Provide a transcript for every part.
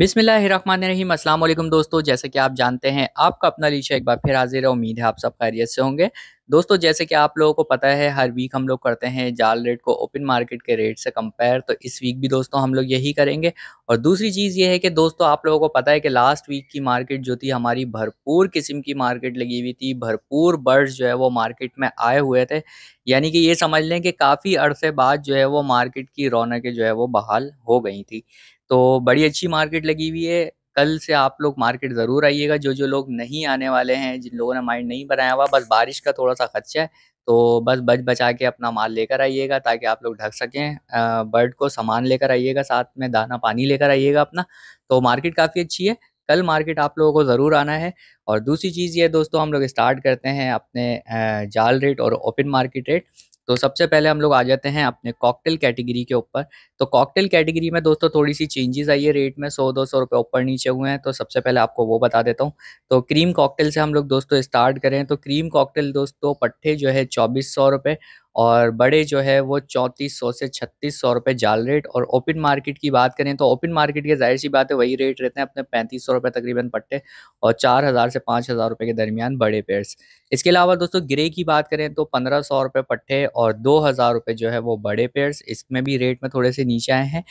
बिसमीम असल दोस्तों जैसे कि आप जानते हैं आपका अपना लीशा एक बार फिर हाजिर है उम्मीद है आप सब खैरियत से होंगे दोस्तों जैसे कि आप लोगों को पता है हर वीक हम लोग करते हैं जाल रेट को ओपन मार्केट के रेट से कंपेयर तो इस वीक भी दोस्तों हम लोग यही करेंगे और दूसरी चीज़ ये है कि दोस्तों आप लोगों को पता है कि लास्ट वीक की मार्केट जो थी हमारी भरपूर किस्म की मार्केट लगी हुई थी भरपूर बर्ड्स जो है वो मार्केट में आए हुए थे यानी कि ये समझ लें कि काफ़ी अर्से बाद जो है वो मार्केट की रौनकें जो है वो बहाल हो गई थी तो बड़ी अच्छी मार्केट लगी हुई है कल से आप लोग मार्केट ज़रूर आइएगा जो जो लोग नहीं आने वाले हैं जिन लोगों ने माइंड नहीं बनाया हुआ बस बारिश का थोड़ा सा खर्चा है तो बस बच बचा के अपना माल लेकर आइएगा ताकि आप लोग ढक सकें बर्ड को सामान लेकर आइएगा साथ में दाना पानी लेकर आइएगा अपना तो मार्केट काफ़ी अच्छी है कल मार्केट आप लोगों को ज़रूर आना है और दूसरी चीज़ ये दोस्तों हम लोग स्टार्ट करते हैं अपने जाल रेट और ओपन मार्केट रेट तो सबसे पहले हम लोग आ जाते हैं अपने कॉकटेल कैटेगरी के ऊपर तो कॉकटेल कैटेगरी में दोस्तों थोड़ी सी चेंजेस आई है रेट में सौ दो सौ रुपये ऊपर नीचे हुए हैं तो सबसे पहले आपको वो बता देता हूँ तो क्रीम कॉकटेल से हम लोग दोस्तों स्टार्ट करें तो क्रीम कॉकटेल दोस्तों पट्ठे जो है चौबीस सौ रुपये और बड़े जो है वो चौंतीस सौ से छत्तीस सौ रुपये जाल रेट और ओपन मार्केट की बात करें तो ओपन मार्केट के जाहिर सी बात है वही रेट रहते हैं अपने पैंतीस सौ रुपये तकरीबन पट्टे और चार हज़ार से पाँच हज़ार रुपये के दरमियान बड़े पेयर्स इसके अलावा दोस्तों ग्रे की बात करें तो पंद्रह सौ रुपये पट्टे और दो हज़ार रुपये जो है वो बड़े पेयर्स इसमें भी रेट में थोड़े से नीचे आए हैं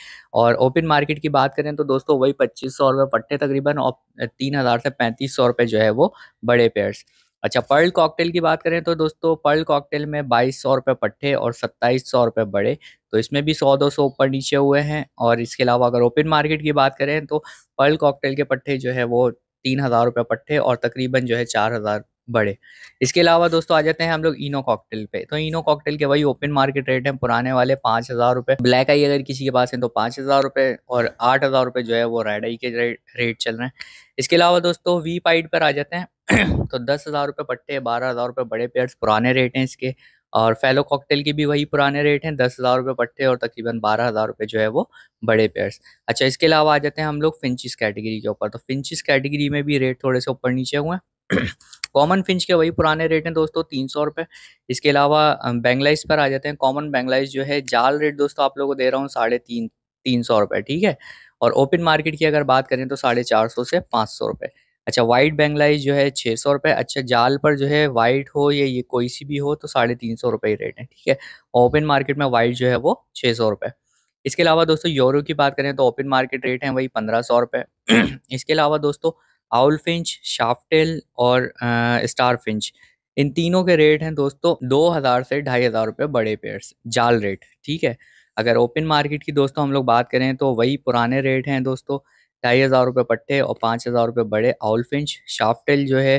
और ओपन मार्केट की बात करें तो दोस्तों वही पच्चीस सौ रुपये पट्टे तकरीबन और तीन हज़ार से पैंतीस सौ रुपये जो है वो बड़े पेयर्स अच्छा पर्ल कॉकटेल की बात करें तो दोस्तों पर्ल कॉकटेल में बाईस सौ रुपये पट्टे और सत्ताईस सौ रुपये बड़े तो इसमें भी सौ दो सौ ऊपर नीचे हुए हैं और इसके अलावा अगर ओपन मार्केट की बात करें तो पर्ल कॉकटेल के पट्टे जो है वो तीन हज़ार रुपये पट्टे और तकरीबन जो है चार हज़ार बड़े इसके अलावा दोस्तों आ जाते हैं हम लोग इनो कॉकटेल पे तो इनो कॉकटेल के वही ओपन मार्केट रेट है पुराने वाले पाँच हज़ार रुपये ब्लैक आई अगर किसी के पास है तो पाँच हज़ार रुपये और आठ हज़ार रुपये जो है वो रेड आई के रेट रेट चल रहे हैं इसके अलावा दोस्तों वी पाइड पर आ जाते हैं तो दस हज़ार रुपये पट्टे बारह हज़ार रुपये बड़े पेयर्स पुराने रेट हैं इसके और फेलो कॉकटेल के भी वही पुराने रेट हैं दस हज़ार रुपये पट्टे और तकरीबन बारह हज़ार रुपये जो है वो बड़े पेयर्स अच्छा इसके अलावा आ जाते हैं हम लोग फिंचिस कैटेगरी के ऊपर तो फिंचिस कैटेगरी में भी रेट थोड़े से ऊपर नीचे हुए हैं कॉमन फिंच के वही पुराने रेट हैं दोस्तों तीन सौ रुपये इसके अलावा बैंगलाइज पर आ जाते हैं कॉमन बैंगलाइज जो है जाल रेट दोस्तों आप लोगों को दे रहा हूँ साढ़े तीन तीन सौ रुपये ठीक है और ओपन मार्केट की अगर बात करें तो साढ़े चार सौ से पाँच सौ रुपये अच्छा वाइट बैंगलाइज जो है छः सौ रुपये अच्छा जाल पर जो है वाइट हो या ये कोई सी भी हो तो साढ़े तीन सौ रुपये ही रेट है ठीक है ओपन मार्केट में वाइट जो है वो छः सौ रुपये इसके अलावा दोस्तों यूरो की बात करें तो ओपन मार्केट रेट है वही पंद्रह सौ रुपये इसके अलावा दोस्तों आउल फिंच शाफ्टेल और स्टार फिंच इन तीनों के रेट हैं दोस्तों दो हज़ार से ढाई हज़ार रुपये बड़े पेयर्स जाल रेट ठीक है अगर ओपन मार्केट की दोस्तों हम लोग बात करें तो वही पुराने रेट हैं दोस्तों ढाई हज़ार रुपये पट्टे और पाँच हज़ार रुपये बड़े आउल फिंच शाफ्टेल जो है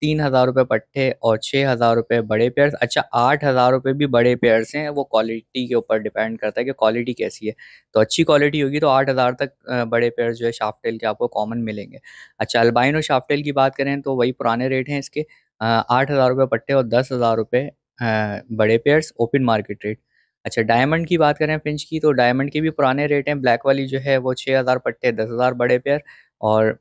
तीन हज़ार रुपये पट्टे और छः हज़ार रुपये बड़े पेयर्स अच्छा आठ हज़ार रुपये भी बड़े पेयर्स हैं वो क्वालिटी के ऊपर डिपेंड करता है कि क्वालिटी कैसी है तो अच्छी क्वालिटी होगी तो आठ हज़ार तक बड़े पेयर्स जो है शाफ्टेल के आपको कॉमन मिलेंगे अच्छा अल्बाइन और शाफ्टेल की बात करें तो वही पुराने रेट हैं इसके आठ हज़ार रुपये पट्टे और दस हज़ार रुपये बड़े पेयर्स ओपन मार्केट रेट अच्छा डायमंड की बात करें फिंच की तो डायमंड के भी पुराने रेट हैं ब्लैक वाली जो है वो छः हज़ार पट्टे दस हज़ार बड़े पेयर और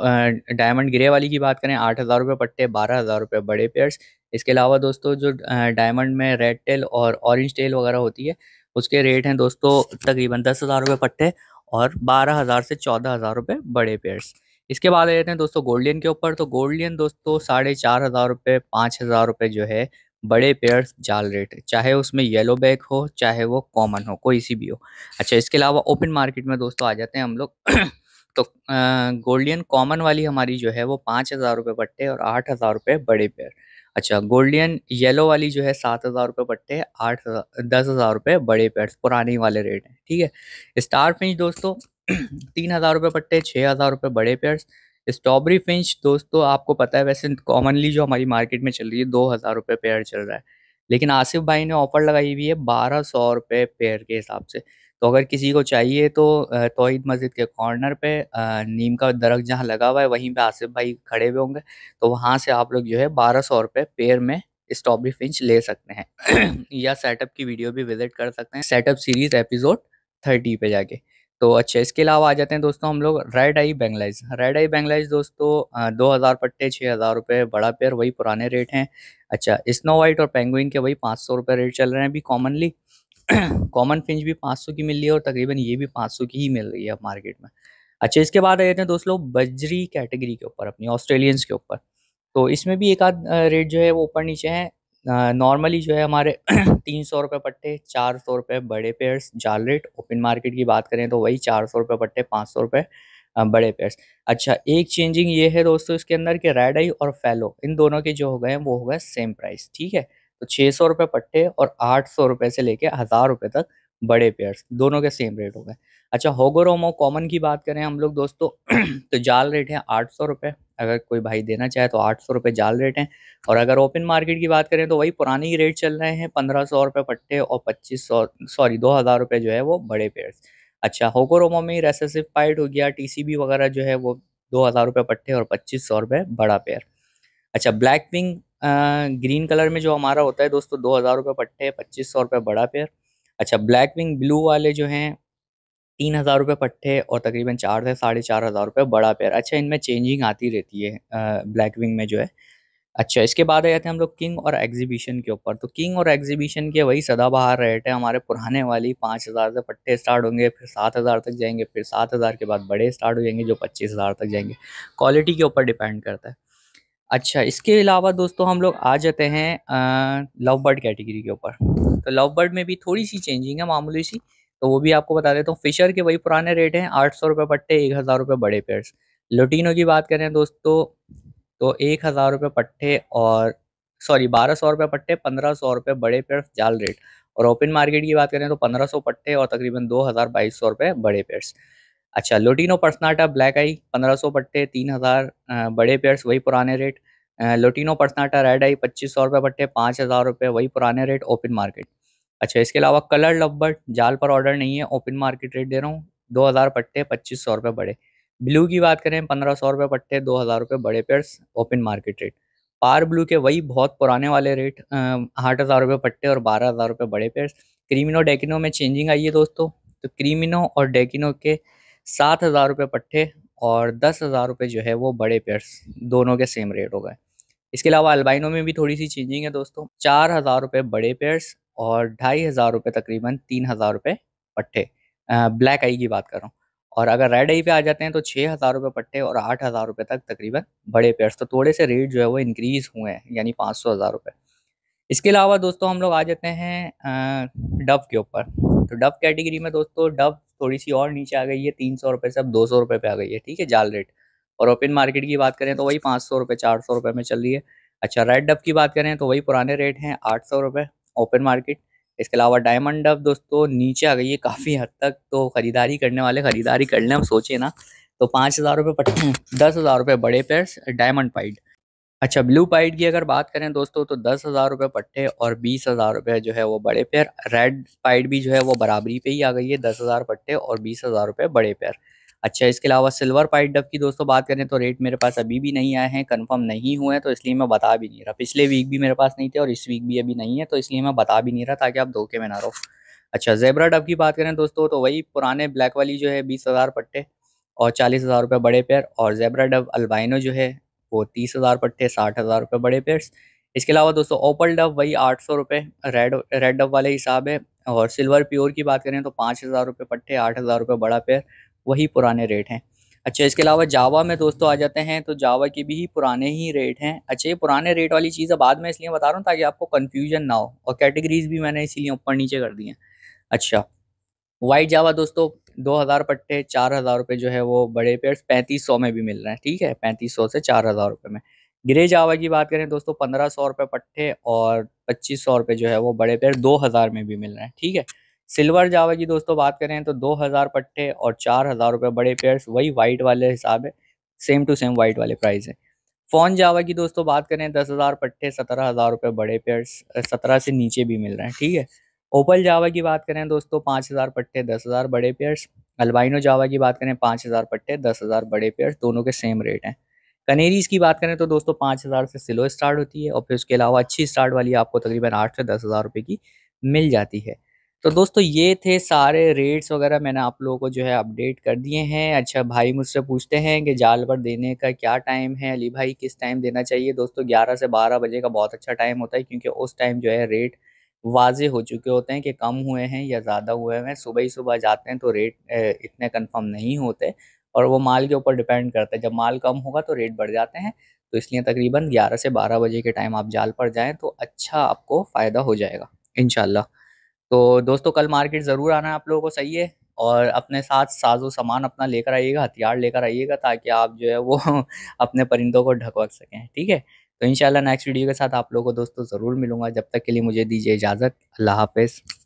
डायमंड ग्रे वाली की बात करें आठ हज़ार रुपये पट्टे बारह हज़ार रुपये बड़े पेयर्स इसके अलावा दोस्तों जो डायमंड में रेड टेल और ऑरेंज टेल वगैरह होती है उसके रेट हैं दोस्तों तकरीबन दस हज़ार रुपये पट्टे और बारह हज़ार से चौदह हज़ार रुपये बड़े पेयर्स इसके बाद आ जाते हैं दोस्तों गोल्डियन के ऊपर तो गोल्डियन दोस्तों साढ़े चार हज़ार रुपये पाँच हज़ार रुपये जो है बड़े पेयर्स जाल रेट चाहे उसमें येलो बैग हो चाहे वो कॉमन हो कोई सी भी हो अच्छा इसके अलावा ओपन मार्केट में दोस्तों आ जाते हैं हम लोग तो गोल्डियन कॉमन वाली हमारी जो है वो पाँच हज़ार रुपये पट्टे और आठ हज़ार रुपये बड़े पेयर अच्छा गोल्डियन येलो वाली जो है सात हज़ार रुपये पट्टे आठ हज़ार दस हज़ार रुपये बड़े पेयर्स पुराने वाले रेट हैं ठीक है स्टार फिंच दोस्तों तीन हज़ार रुपये पट्टे छः हज़ार रुपये बड़े पेयर्स स्ट्रॉबेरी फिंच दोस्तों आपको पता है वैसे कॉमनली जो हमारी मार्केट में चल रही है दो हज़ार रुपये पेयर चल रहा है लेकिन आसिफ भाई ने ऑफर लगाई हुई है बारह सौ रुपये पेयर के हिसाब से तो अगर किसी को चाहिए तो तोहद मस्जिद के कॉर्नर पे नीम का दरख्त जहाँ लगा हुआ है वहीं पे आसिफ भाई खड़े हुए होंगे तो वहाँ से आप लोग जो है बारह सौ रुपये पेयर में स्ट्रॉबेरी फिंच ले सकते हैं या सेटअप की वीडियो भी विजिट कर सकते हैं सेटअप सीरीज एपिसोड थर्टी पे जाके तो अच्छा इसके अलावा आ जाते हैं दोस्तों हम लोग रेड आई बैंगलाइज रेड आई बैंगलाइज दोस्तों दो हज़ार पट्टे छः हज़ार रुपये बड़ा पेयर वही पुराने रेट हैं अच्छा स्नो वाइट और पेंगुइन के वही पाँच सौ रुपये रेट चल रहे हैं अभी कॉमनली कॉमन फिंच भी 500 की मिल रही है और तकरीबन ये भी 500 की ही मिल रही है अब मार्केट में अच्छा इसके बाद आ जाते हैं दोस्तों बजरी कैटेगरी के ऊपर अपनी ऑस्ट्रेलियंस के ऊपर तो इसमें भी एक आध रेट जो है वो ऊपर नीचे है नॉर्मली जो है हमारे तीन सौ रुपये पट्टे चार सौ रुपये बड़े पेयर्स जाल रेट ओपन मार्केट की बात करें तो वही चार सौ रुपये पट्टे पाँच सौ रुपये बड़े पेयर्स अच्छा एक चेंजिंग ये है दोस्तों इसके अंदर के रेड आई और फेलो इन दोनों के जो हो गए हैं वो हो गए सेम प्राइस ठीक है तो छः सौ रुपये पट्टे और आठ सौ रुपये से लेके हज़ार रुपये तक बड़े पेयर्स दोनों के सेम रेट हो गए अच्छा होगोरोमो कॉमन की बात करें हम लोग दोस्तों तो जाल रेट है आठ सौ रुपये अगर कोई भाई देना चाहे तो आठ सौ रुपये जाल रेट हैं और अगर ओपन मार्केट की बात करें तो वही पुरानी रेट चल रहे हैं पंद्रह सौ रुपये पट्टे और पच्चीस सौ सॉरी दो हज़ार रुपये जो है वो बड़े पेयर्स अच्छा होगोरोमो में रेसेसिव पाइट हो गया बी वगैरह जो है वो दो हज़ार रुपये पट्टे और पच्चीस सौ रुपये बड़ा पेयर अच्छा ब्लैक विंग ग्रीन कलर में जो हमारा होता है दोस्तों दो हज़ार रुपये पट्टे पच्चीस सौ रुपये बड़ा पेयर अच्छा ब्लैक विंग ब्लू वाले जो हैं तीन हज़ार रुपये पट्टे और तकरीबन चार से साढ़े चार हज़ार रुपये बड़ा पेयर अच्छा इनमें चेंजिंग आती रहती है ब्लैक विंग में जो है अच्छा इसके बाद आ जाते हैं हम लोग किंग और एग्जीबिशन के ऊपर तो किंग और एग्जीबिशन के वही सदाबहार रेट है हमारे पुराने वाली पाँच हज़ार से पट्टे स्टार्ट होंगे फिर सात हज़ार तक जाएंगे फिर सात हज़ार के बाद बड़े स्टार्ट हो जाएंगे जो पच्चीस हज़ार तक जाएंगे क्वालिटी के ऊपर डिपेंड करता है अच्छा इसके अलावा दोस्तों हम लोग आ जाते हैं लव बर्ड कैटेगरी के ऊपर तो लव बर्ड में भी थोड़ी सी चेंजिंग है मामूली सी तो वो भी आपको बता देता हूँ फिशर के वही पुराने रेट हैं आठ सौ रुपये पट्टे एक हज़ार रुपये बड़े पेयर्स लुटीनो की बात करें दोस्तों तो एक हज़ार रुपये पट्टे और सॉरी बारह सौ रुपये पट्टे पंद्रह सौ रुपये बड़े पेयर्स जाल रेट और ओपन मार्केट की बात करें तो पंद्रह सौ पट्टे और तकरीबन दो हज़ार बाईस सौ रुपये बड़े पेयर्स अच्छा लुटीनो पर्सनाटा ब्लैक आई पंद्रह सौ पट्टे तीन हज़ार बड़े पेयर्स वही पुराने rate lutino personata red eye पच्चीस सौ रुपये बट्टे पाँच हज़ार रुपये वही पुराने रेट ओपन मार्केट अच्छा इसके अलावा कलर लब्बर्ट जाल पर ऑर्डर नहीं है ओपन मार्केट रेट दे रहा हूँ दो हज़ार पट्टे पच्चीस सौ रुपये बड़े ब्लू की बात करें पंद्रह सौ रुपये पट्टे दो हज़ार रुपये बड़े पेयर्स ओपन मार्केट रेट पार ब्लू के वही बहुत पुराने वाले रेट आठ हज़ार रुपये पट्टे और बारह हज़ार रुपये बड़े पेयर्स क्रीमिनो डेकिनो में चेंजिंग आई है दोस्तों तो क्रीमिनो और डेकिनो के सात हज़ार रुपये पट्टे और दस हज़ार रुपये जो है वो बड़े पेयर्स दोनों के सेम रेट हो गए इसके अलावा अलबाइनों में भी थोड़ी सी चेंजिंग है दोस्तों चार हज़ार रुपये बड़े पेयर्स और ढाई हज़ार रुपये तकरीबन तीन हज़ार रुपये पट्टे ब्लैक आई की बात कर रहा हूँ और अगर रेड आई पे आ जाते हैं तो छः हज़ार रुपये पट्टे और आठ हज़ार रुपये तक तकरीबन बड़े पेयर्स तो थोड़े से रेट जो है वो इनक्रीज़ हुए हैं यानी पाँच सौ हज़ार रुपये इसके अलावा दोस्तों हम लोग आ जाते हैं डव के ऊपर तो डव कैटेगरी में दोस्तों डव थोड़ी सी और नीचे आ गई है तीन सौ रुपये से अब दो सौ रुपये पे आ गई है ठीक है जाल रेट और ओपन मार्केट की बात करें तो वही पाँच सौ रुपये चार सौ रुपये में चल रही है अच्छा रेड डब की बात करें तो वही पुराने रेट हैं आठ सौ रुपये ओपन मार्केट इसके अलावा डायमंड डब दोस्तों नीचे आ गई है काफ़ी हद तक तो ख़रीदारी करने वाले ख़रीदारी कर लें हम सोचे ना तो पाँच हज़ार रुपये दस हज़ार रुपये बड़े पेयर्स डायमंड पाइड अच्छा ब्लू पाइड की अगर बात करें दोस्तों तो दस हज़ार रुपये पट्टे और बीस हज़ार रुपये जो है वो बड़े पैर रेड पाइड भी जो है वो बराबरी पे ही आ गई है दस हज़ार पट्टे और बीस हज़ार रुपये बड़े पैर अच्छा इसके अलावा सिल्वर पाइट डब की दोस्तों बात करें तो रेट मेरे पास अभी भी नहीं आए हैं कन्फर्म नहीं हुए हैं तो इसलिए मैं बता भी नहीं रहा पिछले वीक भी मेरे पास नहीं थे और इस वीक भी अभी नहीं है तो इसलिए मैं बता भी नहीं रहा ताकि आप धोखे में ना रहो अच्छा जेबरा डब की बात करें दोस्तों तो वही पुराने ब्लैक वाली जो है बीस हज़ार पट्टे और चालीस हज़ार रुपये बड़े पैर और जेबरा डब अल्बाइनो जो है आपको तीस हज़ार पट्टे साठ हज़ार रुपये बड़े पेयर्स इसके अलावा दोस्तों ओपल डब वही आठ सौ रुपये रेड रेड डब वाले हिसाब है और सिल्वर प्योर की बात करें तो पाँच हज़ार रुपये पट्टे आठ हज़ार रुपये बड़ा पेयर वही पुराने रेट हैं अच्छा इसके अलावा जावा में दोस्तों आ जाते हैं तो जावा के भी पुराने ही रेट हैं अच्छा ये पुराने रेट वाली चीज़ बाद में इसलिए बता रहा हूँ ताकि आपको कन्फ्यूजन ना हो और कैटेगरीज भी मैंने इसीलिए ऊपर नीचे कर दी हैं अच्छा वाइट जावा दोस्तों दो हज़ार पट्टे चार हज़ार रुपये जो है वो बड़े पेड़ पैंतीस सौ में भी मिल रहे हैं ठीक है पैंतीस सौ से चार हज़ार रुपये में ग्रे जावा की बात करें दोस्तों पंद्रह सौ रुपये पट्टे और पच्चीस सौ रुपये जो है वो बड़े पेड़ दो हज़ार में भी मिल रहे हैं ठीक है सिल्वर जावा की दोस्तों बात करें तो दो हज़ार पट्टे और चार हज़ार रुपये बड़े पेयर्स वही वाइट वाले हिसाब है सेम टू सेम वाइट वाले प्राइस है फोन जावा की दोस्तों बात करें दस हज़ार पट्टे सत्रह हज़ार रुपये बड़े पेयर्स सत्रह से नीचे भी मिल रहे हैं ठीक है ओपल जावा की बात करें दोस्तों पाँच हज़ार पट्टे दस हज़ार बड़े पेयर्स अल्बाइनो जावा की बात करें पाँच हज़ार पट्टे दस हज़ार बड़े पेयर्स दोनों के सेम रेट हैं कनेरीज़ की बात करें तो दोस्तों पाँच हज़ार से स्लो स्टार्ट होती है और फिर उसके अलावा अच्छी स्टार्ट वाली आपको तकरीबन आठ से दस हज़ार रुपये की मिल जाती है तो दोस्तों ये थे सारे रेट्स वगैरह मैंने आप लोगों को जो है अपडेट कर दिए हैं अच्छा भाई मुझसे पूछते हैं कि जाल पर देने का क्या टाइम है अली भाई किस टाइम देना चाहिए दोस्तों ग्यारह से बारह बजे का बहुत अच्छा टाइम होता है क्योंकि उस टाइम जो है रेट वाजे हो चुके होते हैं कि कम हुए हैं या ज़्यादा हुए हैं सुबह ही सुबह जाते हैं तो रेट इतने कंफर्म नहीं होते और वो माल के ऊपर डिपेंड करता है जब माल कम होगा तो रेट बढ़ जाते हैं तो इसलिए तकरीबन 11 से 12 बजे के टाइम आप जाल पर जाएं तो अच्छा आपको फ़ायदा हो जाएगा इन तो दोस्तों कल मार्केट ज़रूर आना है आप लोगों को सही है और अपने साथ साजो सामान अपना लेकर आइएगा हथियार लेकर आइएगा ताकि आप जो है वो अपने परिंदों को ढकवक सकें ठीक है तो इन नेक्स्ट वीडियो के साथ आप लोगों को दोस्तों ज़रूर मिलूंगा जब तक के लिए मुझे दीजिए इजाज़त अल्लाह हाफिज़